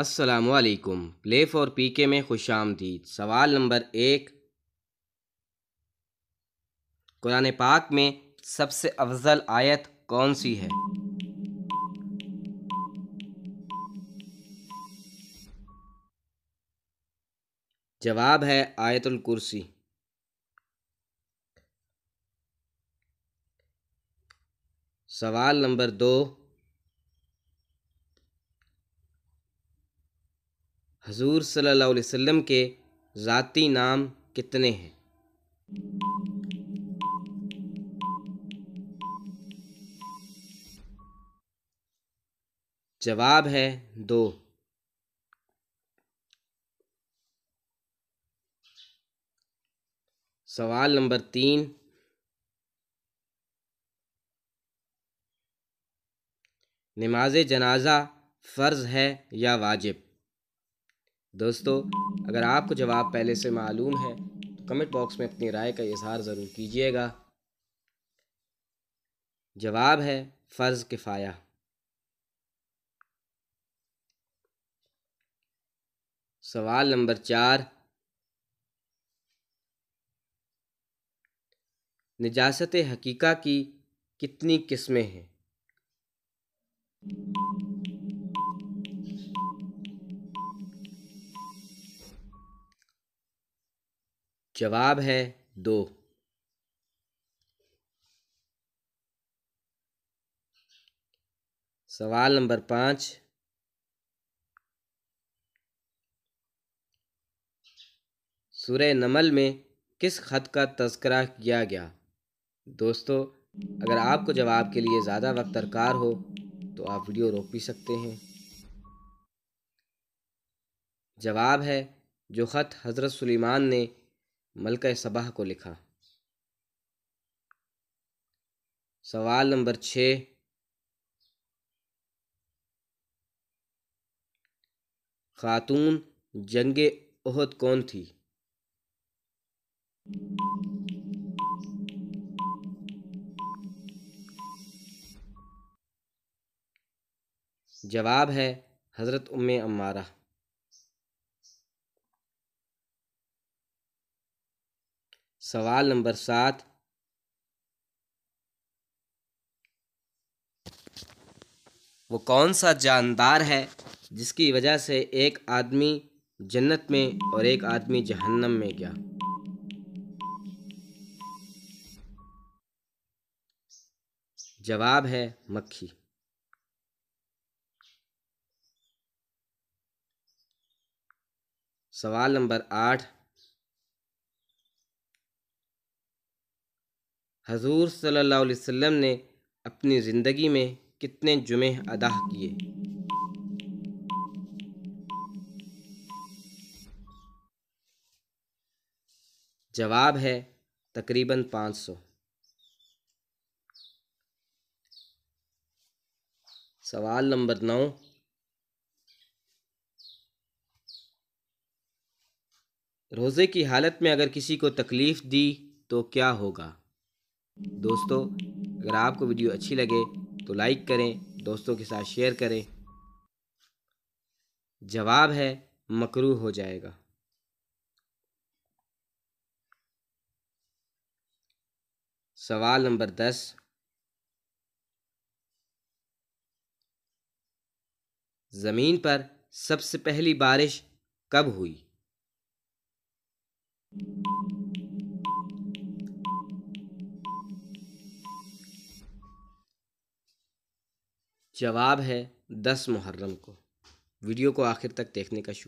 असलकुम play for पीके में खुश आमदीद सवाल नंबर एक कुरान पाक में सबसे अफजल आयत कौन सी है जवाब है आयतुल कुर्सी सवाल नंबर दो हजूर सल्लल्लाहु अलैहि वसल्लम के ज़ाती नाम कितने हैं जवाब है दो सवाल नंबर तीन नमाज जनाजा फ़र्ज़ है या वाजिब दोस्तों अगर आपको जवाब पहले से मालूम है तो कमेंट बॉक्स में अपनी राय का इजहार ज़रूर कीजिएगा जवाब है फ़र्ज़ किफ़ाया सवाल नंबर चार निजासत हकीका की कितनी किस्में हैं जवाब है दो सवाल नंबर पाँच सूर्य नमल में किस ख़त का तस्करा किया गया दोस्तों अगर आपको जवाब के लिए ज़्यादा वक्त दरकार हो तो आप वीडियो रोक भी सकते हैं जवाब है जो ख़त हज़रत सुलेमान ने मलका सबाह को लिखा सवाल नंबर छ खातून जंग ओहद कौन थी जवाब है हज़रत उम्मे अम्मारा सवाल नंबर सात वो कौन सा जानदार है जिसकी वजह से एक आदमी जन्नत में और एक आदमी जहन्नम में गया जवाब है मक्खी सवाल नंबर आठ हजूर सल्लल्लाहु अलैहि वसल्लम ने अपनी ज़िंदगी में कितने जुमे अदा किए जवाब है तकरीबन पाँच सौ सवाल नंबर नौ रोज़े की हालत में अगर किसी को तकलीफ़ दी तो क्या होगा दोस्तों अगर आपको वीडियो अच्छी लगे तो लाइक करें दोस्तों के साथ शेयर करें जवाब है मकरू हो जाएगा सवाल नंबर दस ज़मीन पर सबसे पहली बारिश कब हुई जवाब है दस मुहर्रम को वीडियो को आखिर तक देखने का शुक्रिया